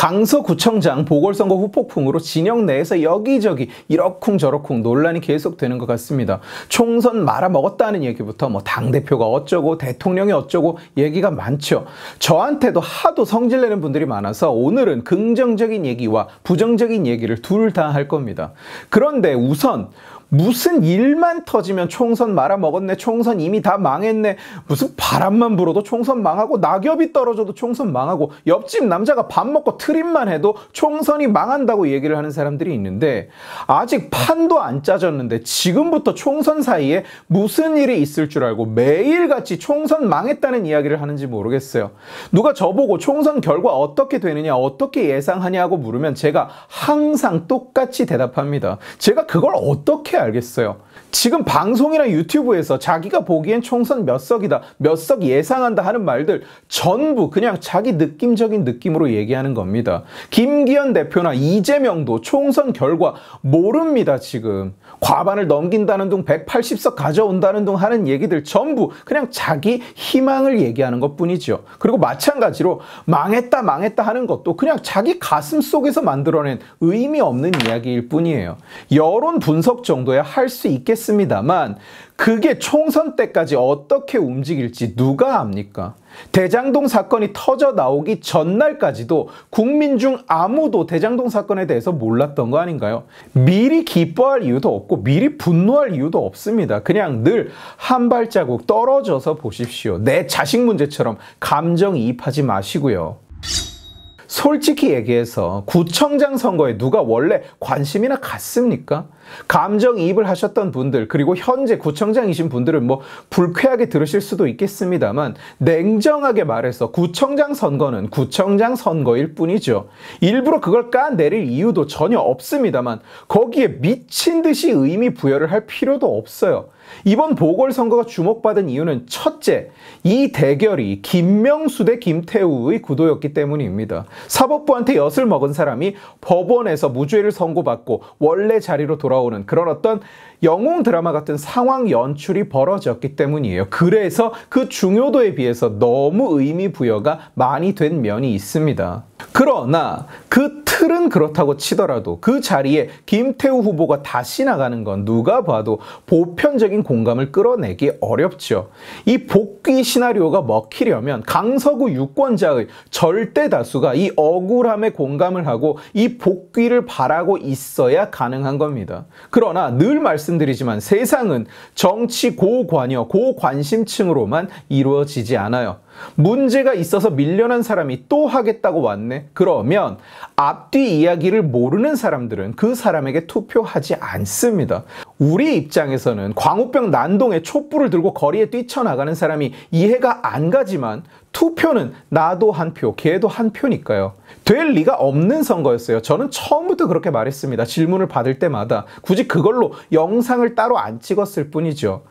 강서구청장 보궐선거 후폭풍으로 진영 내에서 여기저기 이러쿵저러쿵 논란이 계속되는 것 같습니다. 총선 말아먹었다는 얘기부터 뭐 당대표가 어쩌고 대통령이 어쩌고 얘기가 많죠. 저한테도 하도 성질내는 분들이 많아서 오늘은 긍정적인 얘기와 부정적인 얘기를 둘 다 할 겁니다. 그런데 우선 무슨 일만 터지면 총선 말아먹었네 총선 이미 다 망했네 무슨 바람만 불어도 총선 망하고 낙엽이 떨어져도 총선 망하고 옆집 남자가 밥 먹고 트 그림만 해도 총선이 망한다고 얘기를 하는 사람들이 있는데 아직 판도 안 짜졌는데 지금부터 총선 사이에 무슨 일이 있을 줄 알고 매일같이 총선 망했다는 이야기를 하는지 모르겠어요. 누가 저보고 총선 결과 어떻게 되느냐 어떻게 예상하냐고 물으면 제가 항상 똑같이 대답합니다. 제가 그걸 어떻게 알겠어요? 지금 방송이나 유튜브에서 자기가 보기엔 총선 몇 석이다, 몇 석 예상한다 하는 말들 전부 그냥 자기 느낌적인 느낌으로 얘기하는 겁니다. 김기현 대표나 이재명도 총선 결과 모릅니다, 지금. 과반을 넘긴다는 둥 180석 가져온다는 둥 하는 얘기들 전부 그냥 자기 희망을 얘기하는 것 뿐이죠. 그리고 마찬가지로 망했다, 망했다 하는 것도 그냥 자기 가슴 속에서 만들어낸 의미 없는 이야기일 뿐이에요. 여론 분석 정도야 할 수 있겠 하습니다만 그게 총선 때까지 어떻게 움직일지 누가 압니까? 대장동 사건이 터져 나오기 전날까지도 국민 중 아무도 대장동 사건에 대해서 몰랐던 거 아닌가요? 미리 기뻐할 이유도 없고 미리 분노할 이유도 없습니다. 그냥 늘 한 발자국 떨어져서 보십시오. 내 자식 문제처럼 감정이입하지 마시고요. 솔직히 얘기해서 구청장 선거에 누가 원래 관심이나 갔습니까? 감정이입을 하셨던 분들 그리고 현재 구청장이신 분들은 뭐 불쾌하게 들으실 수도 있겠습니다만 냉정하게 말해서 구청장 선거는 구청장 선거일 뿐이죠. 일부러 그걸 까내릴 이유도 전혀 없습니다만 거기에 미친 듯이 의미 부여를 할 필요도 없어요. 이번 보궐선거가 주목받은 이유는 첫째, 이 대결이 김명수 대 김태우의 구도였기 때문입니다. 사법부한테 엿을 먹은 사람이 법원에서 무죄를 선고받고 원래 자리로 돌아오 돌아오는 그런 어떤 영웅 드라마 같은 상황 연출이 벌어졌기 때문이에요. 그래서 그 중요도에 비해서 너무 의미 부여가 많이 된 면이 있습니다. 그러나 그 틀은 그렇다고 치더라도 그 자리에 김태우 후보가 다시 나가는 건 누가 봐도 보편적인 공감을 끌어내기 어렵죠. 이 복귀 시나리오가 먹히려면 강서구 유권자의 절대 다수가 이 억울함에 공감을 하고 이 복귀를 바라고 있어야 가능한 겁니다. 그러나 늘 말씀드리지만 세상은 정치 고관여, 고관심층으로만 이루어지지 않아요. 문제가 있어서 밀려난 사람이 또 하겠다고 왔네. 그러면 앞뒤 이야기를 모르는 사람들은 그 사람에게 투표하지 않습니다. 우리 입장에서는 광우병 난동에 촛불을 들고 거리에 뛰쳐나가는 사람이 이해가 안 가지만 투표는 나도 한 표, 걔도 한 표니까요. 될 리가 없는 선거였어요. 저는 처음부터 그렇게 말했습니다. 질문을 받을 때마다. 굳이 그걸로 영상을 따로 안 찍었을 뿐이죠.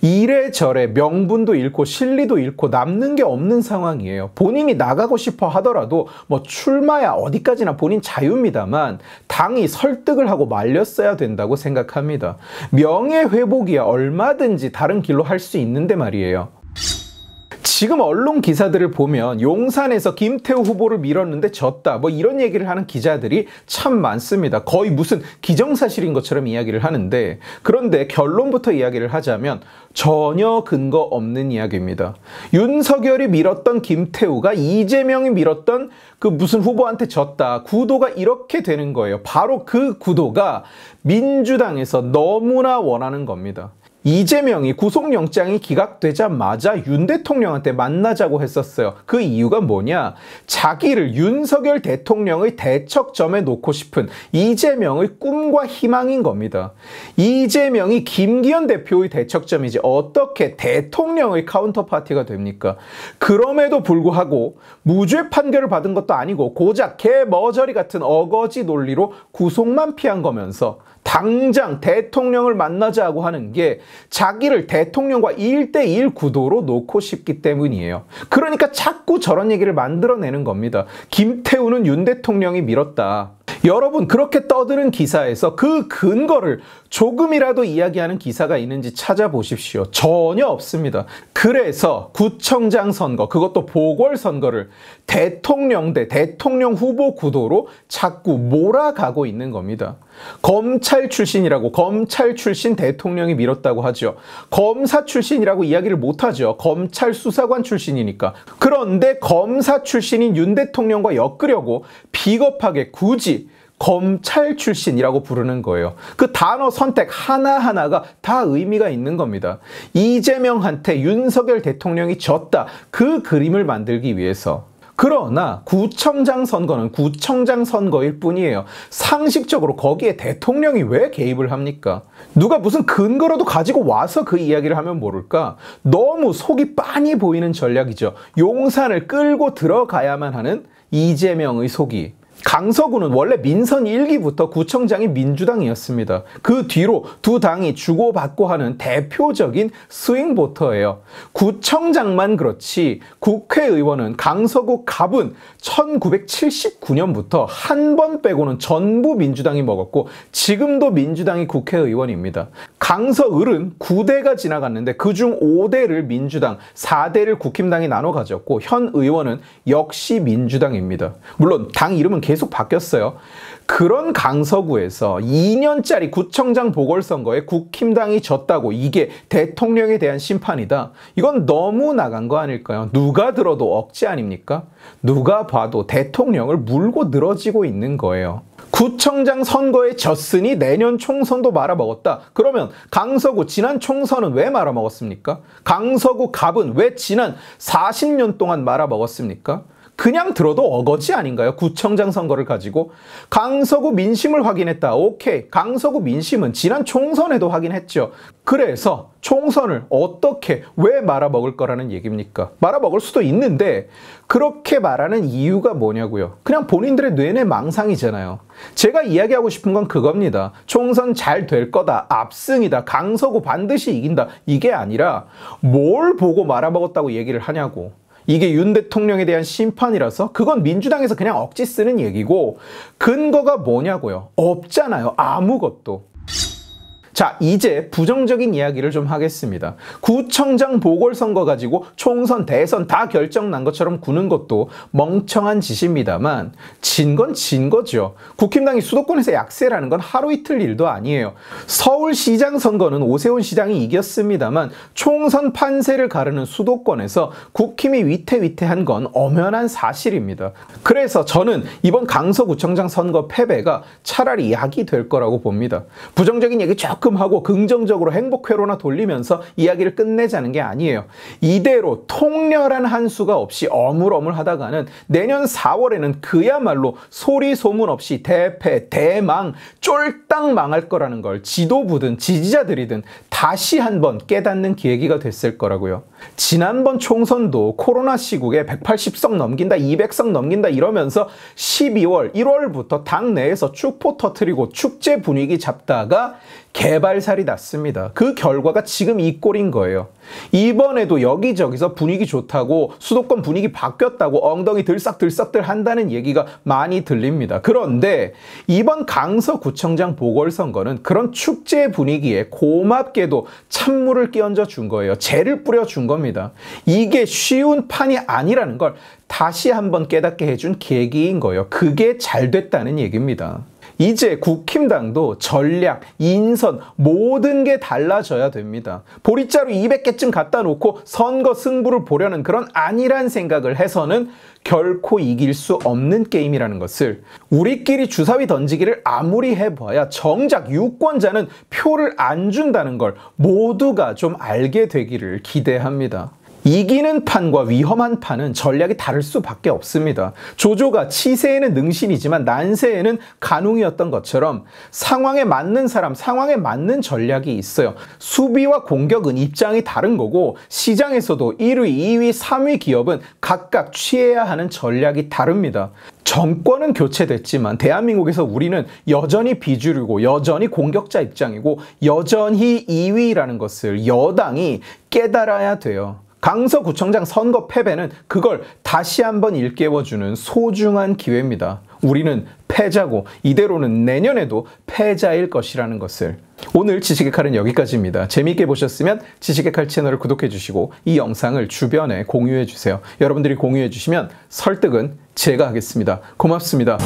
이래저래 명분도 잃고 실리도 잃고 남는 게 없는 상황이에요. 본인이 나가고 싶어 하더라도 뭐 출마야 어디까지나 본인 자유입니다만 당이 설득을 하고 말렸어야 된다고 생각합니다. 명예 회복이야 얼마든지 다른 길로 할 수 있는데 말이에요. 지금 언론 기사들을 보면 용산에서 김태우 후보를 밀었는데 졌다 뭐 이런 얘기를 하는 기자들이 참 많습니다. 거의 무슨 기정사실인 것처럼 이야기를 하는데 그런데 결론부터 이야기를 하자면 전혀 근거 없는 이야기입니다. 윤석열이 밀었던 김태우가 이재명이 밀었던 그 무슨 후보한테 졌다 구도가 이렇게 되는 거예요. 바로 그 구도가 민주당에서 너무나 원하는 겁니다. 이재명이 구속영장이 기각되자마자 윤 대통령한테 만나자고 했었어요. 그 이유가 뭐냐? 자기를 윤석열 대통령의 대척점에 놓고 싶은 이재명의 꿈과 희망인 겁니다. 이재명이 김기현 대표의 대척점이지 어떻게 대통령의 카운터파티가 됩니까? 그럼에도 불구하고 무죄 판결을 받은 것도 아니고 고작 개머저리 같은 어거지 논리로 구속만 피한 거면서 당장 대통령을 만나자고 하는 게 자기를 대통령과 1대1 구도로 놓고 싶기 때문이에요. 그러니까 자꾸 저런 얘기를 만들어내는 겁니다. 김태우는 윤 대통령이 밀었다. 여러분 그렇게 떠드는 기사에서 그 근거를 조금이라도 이야기하는 기사가 있는지 찾아보십시오. 전혀 없습니다. 그래서 구청장 선거 그것도 보궐선거를 대통령 대 대통령 후보 구도로 자꾸 몰아가고 있는 겁니다. 검찰 출신이라고 검찰 출신 대통령이 밀었다고 하죠. 검사 출신이라고 이야기를 못하죠. 검찰 수사관 출신이니까. 그런데 검사 출신인 윤 대통령과 엮으려고 비겁하게 굳이 검찰 출신이라고 부르는 거예요. 그 단어 선택 하나하나가 다 의미가 있는 겁니다. 이재명한테 윤석열 대통령이 졌다. 그 그림을 만들기 위해서. 그러나 구청장 선거는 구청장 선거일 뿐이에요. 상식적으로 거기에 대통령이 왜 개입을 합니까? 누가 무슨 근거라도 가지고 와서 그 이야기를 하면 모를까? 너무 속이 빤히 보이는 전략이죠. 용산을 끌고 들어가야만 하는 이재명의 속이 강서구는 원래 민선 1기부터 구청장이 민주당이었습니다. 그 뒤로 두 당이 주고받고 하는 대표적인 스윙보터예요. 구청장만 그렇지 국회의원은 강서구 갑은 1979년부터 한 번 빼고는 전부 민주당이 먹었고 지금도 민주당이 국회의원입니다. 강서을은 9대가 지나갔는데 그 중 5대를 민주당, 4대를 국힘당이 나눠 가졌고 현 의원은 역시 민주당입니다. 물론 당 이름은 계속 계속 바뀌었어요. 그런 강서구에서 2년짜리 구청장 보궐선거에 국힘당이 졌다고 이게 대통령에 대한 심판이다. 이건 너무 나간 거 아닐까요? 누가 들어도 억지 아닙니까? 누가 봐도 대통령을 물고 늘어지고 있는 거예요. 구청장 선거에 졌으니 내년 총선도 말아먹었다. 그러면 강서구 지난 총선은 왜 말아먹었습니까? 강서구 갑은 왜 지난 40년 동안 말아먹었습니까? 그냥 들어도 어거지 아닌가요? 구청장 선거를 가지고 강서구 민심을 확인했다. 오케이. 강서구 민심은 지난 총선에도 확인했죠. 그래서 총선을 어떻게 왜 말아먹을 거라는 얘기입니까? 말아먹을 수도 있는데 그렇게 말하는 이유가 뭐냐고요. 그냥 본인들의 뇌내 망상이잖아요. 제가 이야기하고 싶은 건 그겁니다. 총선 잘 될 거다. 압승이다. 강서구 반드시 이긴다. 이게 아니라 뭘 보고 말아먹었다고 얘기를 하냐고. 이게 윤 대통령에 대한 심판이라서 그건 민주당에서 그냥 억지 쓰는 얘기고 근거가 뭐냐고요. 없잖아요. 아무것도. 자, 이제 부정적인 이야기를 좀 하겠습니다. 구청장 보궐선거 가지고 총선, 대선 다 결정 난 것처럼 구는 것도 멍청한 짓입니다만 진건진 거죠. 국힘당이 수도권에서 약세라는 건 하루 이틀 일도 아니에요. 서울시장 선거는 오세훈 시장이 이겼습니다만 총선 판세를 가르는 수도권에서 국힘이 위태위태한 건 엄연한 사실입니다. 그래서 저는 이번 강서구청장 선거 패배가 차라리 약이 될 거라고 봅니다. 부정적인 얘기 조금 그만 하고 긍정적으로 행복회로나 돌리면서 이야기를 끝내자는 게 아니에요. 이대로 통렬한 한 수가 없이 어물어물 하다가는 내년 4월에는 그야말로 소리 소문 없이 대패, 대망, 쫄딱 망할 거라는 걸 지도부든 지지자들이든 다시 한번 깨닫는 계기가 됐을 거라고요. 지난번 총선도 코로나 시국에 180석 넘긴다, 200석 넘긴다 이러면서 12월, 1월부터 당 내에서 축포 터트리고 축제 분위기 잡다가 개발살이 났습니다. 그 결과가 지금 이 꼴인 거예요. 이번에도 여기저기서 분위기 좋다고 수도권 분위기 바뀌었다고 엉덩이 들썩들썩들 한다는 얘기가 많이 들립니다. 그런데 이번 강서구청장 보궐선거는 그런 축제 분위기에 고맙게도 찬물을 끼얹어 준 거예요. 재를 뿌려 준 겁니다. 이게 쉬운 판이 아니라는 걸 다시 한번 깨닫게 해준 계기인 거예요. 그게 잘 됐다는 얘기입니다. 이제 국힘당도 전략, 인선 모든 게 달라져야 됩니다. 보리자루 200개쯤 갖다 놓고 선거 승부를 보려는 그런 아니란 생각을 해서는 결코 이길 수 없는 게임이라는 것을 우리끼리 주사위 던지기를 아무리 해봐야 정작 유권자는 표를 안 준다는 걸 모두가 좀 알게 되기를 기대합니다. 이기는 판과 위험한 판은 전략이 다를 수밖에 없습니다. 조조가 치세에는 능신이지만 난세에는 간웅이었던 것처럼 상황에 맞는 사람, 상황에 맞는 전략이 있어요. 수비와 공격은 입장이 다른 거고 시장에서도 1위, 2위, 3위 기업은 각각 취해야 하는 전략이 다릅니다. 정권은 교체됐지만 대한민국에서 우리는 여전히 비주류고 여전히 공격자 입장이고 여전히 2위라는 것을 여당이 깨달아야 돼요. 강서구청장 선거 패배는 그걸 다시 한번 일깨워주는 소중한 기회입니다. 우리는 패자고 이대로는 내년에도 패자일 것이라는 것을. 오늘 지식의 칼은 여기까지입니다. 재미있게 보셨으면 지식의 칼 채널을 구독해 주시고 이 영상을 주변에 공유해 주세요. 여러분들이 공유해 주시면 설득은 제가 하겠습니다. 고맙습니다.